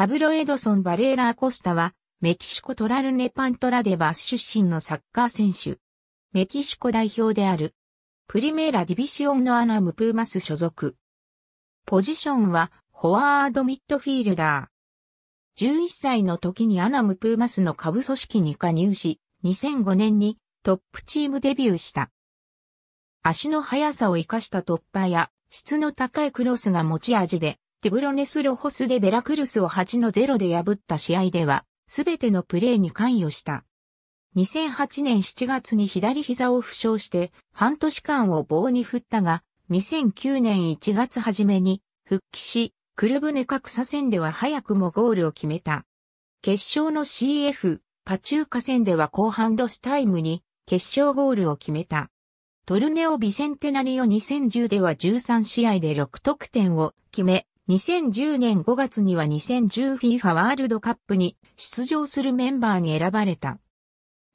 パブロ・エドソン・バレーラー・コスタは、メキシコトラルネ・パントラデバス出身のサッカー選手。メキシコ代表である。プリメーラ・ディビシオンのアナム・プーマス所属。ポジションは、フォワード・ミッドフィールダー。11歳の時にアナム・プーマスの下部組織に加入し、2005年にトップチームデビューした。足の速さを活かした突破や質の高いクロスが持ち味で、ティブロネスロホスでベラクルスを8の0で破った試合では、すべてのプレーに関与した。2008年7月に左膝を負傷して半年間を棒に振ったが、2009年1月初めに復帰し、クルブネカ草戦では早くもゴールを決めた。決勝の CF、パチューカ戦では後半ロスタイムに決勝ゴールを決めた。トルネオ・ビセンテナリオ2010では13試合で6得点を決め、2010年5月には 2010FIFA ワールドカップに出場するメンバーに選ばれた。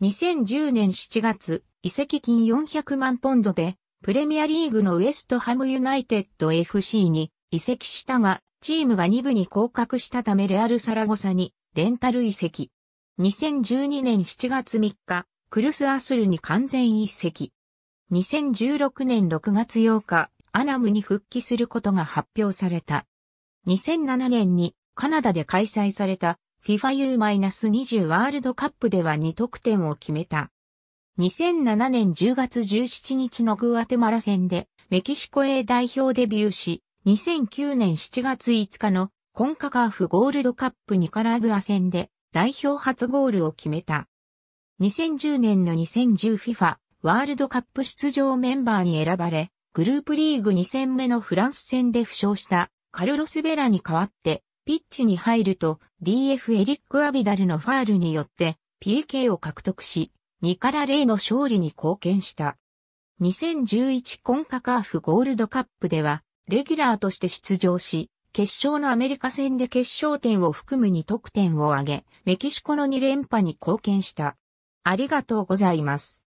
2010年7月、移籍金400万ポンドで、プレミアリーグのウエストハムユナイテッド FC に移籍したが、チームが2部に降格したためレアル・サラゴサにレンタル移籍。2012年7月3日、クルス・アスルに完全移籍。2016年6月8日、アナムに復帰することが発表された。2007年にカナダで開催された FIFAU-20 ワールドカップでは2得点を決めた。2007年10月17日のグアテマラ戦でメキシコ A 代表デビューし、2009年7月5日のコンカカーフゴールドカップニカラグア戦で代表初ゴールを決めた。2010年の 2010FIFA ワールドカップ出場メンバーに選ばれ、グループリーグ2戦目のフランス戦で負傷したカルロス・ベラに代わって、ピッチに入ると DF エリック・アビダルのファールによって PK を獲得し、2から0の勝利に貢献した。2011コンカカーフゴールドカップでは、レギュラーとして出場し、決勝のアメリカ戦で決勝点を含む2得点を挙げ、メキシコの2連覇に貢献した。ありがとうございます。